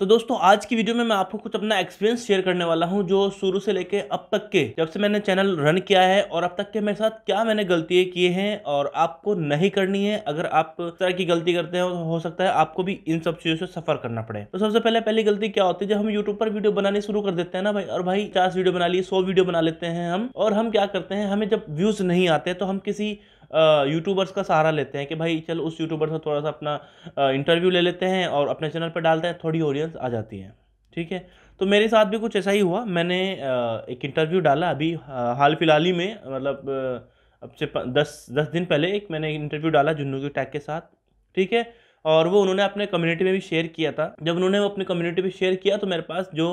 तो दोस्तों आज की वीडियो में मैं आपको कुछ अपना एक्सपीरियंस शेयर करने वाला हूं जो शुरू से लेके अब तक के जब से मैंने चैनल रन किया है और अब तक के मेरे साथ क्या मैंने गलतियां किए हैं और आपको नहीं करनी है अगर आप इस तरह की गलती करते हैं तो हो सकता है आपको भी इन सब चीज़ों से सफर करना पड़े तो सबसे पहले पहली गलती क्या होती है जब हम यूट्यूब पर वीडियो बनानी शुरू कर देते हैं ना भाई और भाई पचास वीडियो बना लिए सौ वीडियो बना लेते हैं हम और हम क्या करते हैं हमें जब व्यूज नहीं आते तो हम किसी यूट्यूबर्स का सहारा लेते हैं कि भाई चल उस यूट्यूबर से थोड़ा सा अपना इंटरव्यू ले लेते हैं और अपने चैनल पर डालते हैं थोड़ी ऑडियंस आ जाती है ठीक है तो मेरे साथ भी कुछ ऐसा ही हुआ मैंने एक इंटरव्यू डाला अभी हाल फिलहाल ही में मतलब अब से दस दस दिन पहले एक मैंने इंटरव्यू डाला जुन्नू के टैग के साथ ठीक है और वो उन्होंने अपने कम्युनिटी में भी शेयर किया था जब उन्होंने वो अपनी कम्युनिटी में शेयर किया तो मेरे पास जो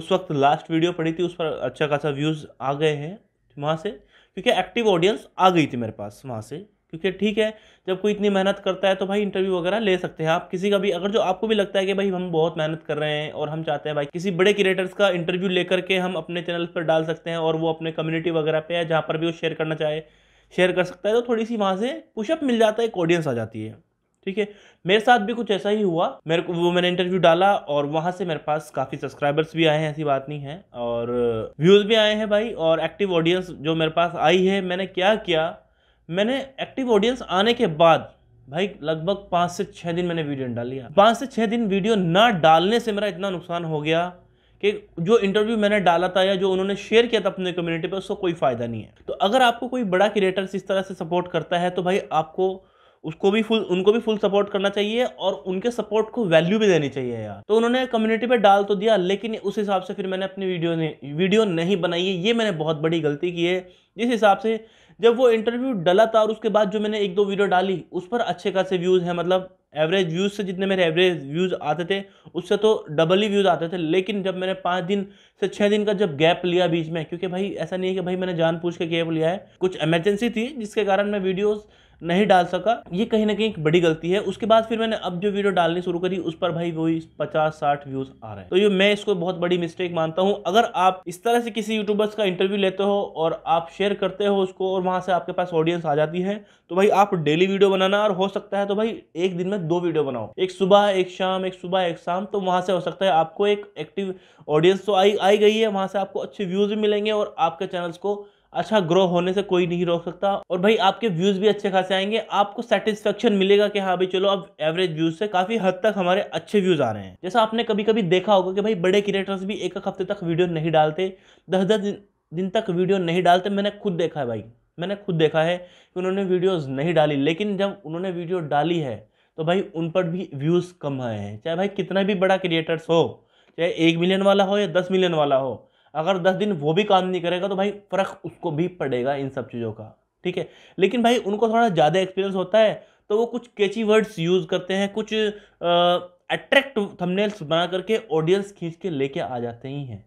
उस वक्त लास्ट वीडियो पड़ी थी उस पर अच्छा खासा व्यूज़ आ गए हैं वहाँ से क्योंकि एक्टिव ऑडियंस आ गई थी मेरे पास वहाँ से क्योंकि ठीक है जब कोई इतनी मेहनत करता है तो भाई इंटरव्यू वगैरह ले सकते हैं आप किसी का भी अगर जो आपको भी लगता है कि भाई हम बहुत मेहनत कर रहे हैं और हम चाहते हैं भाई किसी बड़े क्रिएटर्स का इंटरव्यू लेकर के हम अपने चैनल पर डाल सकते हैं और वो अपने कम्युनिटी वगैरह पे है जहाँ पर भी वो शेयर करना चाहे शेयर कर सकता है तो थोड़ी सी वहाँ से पुशअप मिल जाता है एक ऑडियंस आ जाती है ठीक है मेरे साथ भी कुछ ऐसा ही हुआ मेरे को वो मैंने इंटरव्यू डाला और वहाँ से मेरे पास काफ़ी सब्सक्राइबर्स भी आए हैं ऐसी बात नहीं है और व्यूज़ भी आए हैं भाई और एक्टिव ऑडियंस जो मेरे पास आई है मैंने क्या किया मैंने एक्टिव ऑडियंस आने के बाद भाई लगभग पाँच से छः दिन मैंने वीडियो डाल लिया पाँच से छः दिन वीडियो ना डालने से मेरा इतना नुकसान हो गया कि जो इंटरव्यू मैंने डाला था या जो उन्होंने शेयर किया था अपने कम्युनिटी पर उसको कोई फ़ायदा नहीं है तो अगर आपको कोई बड़ा क्रिएटर्स इस तरह से सपोर्ट करता है तो भाई आपको उसको भी फुल उनको भी फुल सपोर्ट करना चाहिए और उनके सपोर्ट को वैल्यू भी देनी चाहिए यार तो उन्होंने कम्युनिटी पे डाल तो दिया लेकिन उस हिसाब से फिर मैंने अपनी वीडियो ने वीडियो नहीं बनाई है ये मैंने बहुत बड़ी गलती की है जिस हिसाब से जब वो इंटरव्यू डला था और उसके बाद जो मैंने एक दो वीडियो डाली उस पर अच्छे खासे व्यूज़ हैं मतलब एवरेज व्यूज़ से जितने मेरे एवरेज व्यूज़ आते थे उससे तो डबल ही व्यूज़ आते थे लेकिन जब मैंने पाँच दिन से छः दिन का जब गैप लिया बीच में क्योंकि भाई ऐसा नहीं है कि भाई मैंने जान पूछ के गैप लिया है कुछ एमरजेंसी थी जिसके कारण मैं वीडियोज़ नहीं डाल सका ये कहीं ना कहीं एक बड़ी गलती है उसके बाद फिर मैंने अब जो वीडियो डालनी शुरू करी उस पर भाई वही पचास साठ व्यूज आ रहे हैं तो ये मैं इसको बहुत बड़ी मिस्टेक मानता हूँ अगर आप इस तरह से किसी यूट्यूबर्स का इंटरव्यू लेते हो और आप शेयर करते हो उसको और वहाँ से आपके पास ऑडियंस आ जाती है तो भाई आप डेली वीडियो बनाना और हो सकता है तो भाई एक दिन में दो वीडियो बनाओ एक सुबह एक शाम एक सुबह एक शाम तो वहाँ से हो सकता है आपको एक एक्टिव ऑडियंस तो आई आई गई है वहाँ से आपको अच्छे व्यूज भी मिलेंगे और आपके चैनल्स को अच्छा ग्रो होने से कोई नहीं रोक सकता और भाई आपके व्यूज़ भी अच्छे खासे आएंगे आपको सेटिस्फेक्शन मिलेगा कि हाँ भाई चलो अब एवरेज व्यूज़ से काफ़ी हद तक हमारे अच्छे व्यूज़ आ रहे हैं जैसा आपने कभी कभी देखा होगा कि भाई बड़े क्रिएटर्स भी एक एक हफ्ते तक वीडियो नहीं डालते दस दस दिन, दिन तक वीडियो नहीं डालते मैंने खुद देखा है भाई मैंने खुद देखा है कि उन्होंने वीडियोज़ नहीं डाली लेकिन जब उन्होंने वीडियो डाली है तो भाई उन पर भी व्यूज़ कम आए हैं चाहे भाई कितना भी बड़ा क्रिएटर्स हो चाहे एक मिलियन वाला हो या दस मिलियन वाला हो अगर दस दिन वो भी काम नहीं करेगा तो भाई फ़र्क उसको भी पड़ेगा इन सब चीज़ों का ठीक है लेकिन भाई उनको थोड़ा ज़्यादा एक्सपीरियंस होता है तो वो कुछ कैची वर्ड्स यूज़ करते हैं कुछ अट्रैक्ट थंबनेल्स बना करके ऑडियंस खींच के लेके आ जाते ही हैं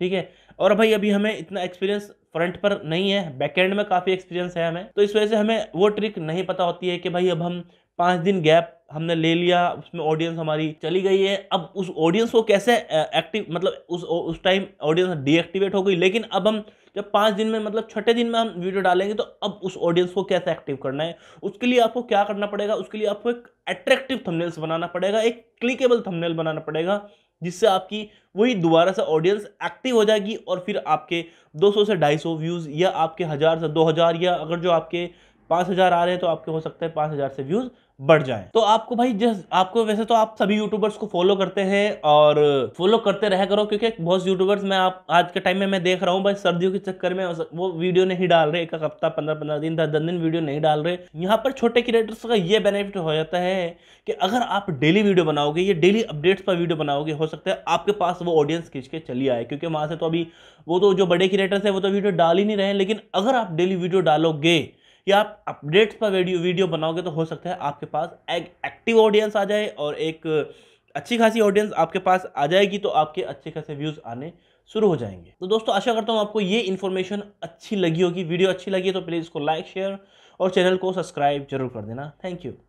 ठीक है और भाई अभी हमें इतना एक्सपीरियंस फ्रंट पर नहीं है बैकहेंड में काफ़ी एक्सपीरियंस है हमें तो इस वजह से हमें वो ट्रिक नहीं पता होती है कि भाई अब हम पाँच दिन गैप हमने ले लिया उसमें ऑडियंस हमारी चली गई है अब उस ऑडियंस को कैसे एक्टिव मतलब उस उस टाइम ऑडियंस डीएक्टिवेट हो गई लेकिन अब हम जब पाँच दिन में मतलब छठे दिन में हम वीडियो डालेंगे तो अब उस ऑडियंस को कैसे एक्टिव करना है उसके लिए आपको क्या करना पड़ेगा उसके लिए आपको एक अट्रैक्टिव थंबनेल्स बनाना पड़ेगा एक क्लिकेबल थंबनेल बनाना पड़ेगा जिससे आपकी वही दोबारा से ऑडियंस एक्टिव हो जाएगी और फिर आपके 200 से 250 व्यूज़ या आपके हज़ार से 2000 या अगर जो आपके 5000 आ रहे हैं तो आपके हो सकता है 5000 से व्यूज़ बढ़ जाए तो आपको भाई जस्ट आपको वैसे तो आप सभी यूट्यूबर्स को फॉलो करते हैं और फॉलो करते रह करो क्योंकि बहुत यूट्यूबर्स मैं आप आज के टाइम में मैं देख रहा हूँ भाई सर्दियों के चक्कर में वो वीडियो नहीं डाल रहे एक हफ्ता पंद्रह पंद्रह दिन दस दस दिन वीडियो नहीं डाल रहे यहाँ पर छोटे क्रिएटर्स का ये बेनिफिट हो जाता है कि अगर आप डेली वीडियो बनाओगे या डेली अपडेट्स पर वीडियो बनाओगे हो सकता है आपके पास वो ऑडियंस खींच के चली आए क्योंकि वहाँ से तो अभी वो तो जो बड़े क्रिएटर्स है वो तो वीडियो डाल ही नहीं रहे लेकिन अगर आप डेली वीडियो डालोगे या आप अपडेट्स पर वीडियो वीडियो बनाओगे तो हो सकता है आपके पास एक एक्टिव ऑडियंस आ जाए और एक अच्छी खासी ऑडियंस आपके पास आ जाएगी तो आपके अच्छे खासे व्यूज़ आने शुरू हो जाएंगे तो दोस्तों आशा करता हूँ आपको ये इन्फॉर्मेशन अच्छी लगी होगी वीडियो अच्छी लगी तो प्लीज़ इसको लाइक शेयर और चैनल को सब्सक्राइब जरूर कर देना थैंक यू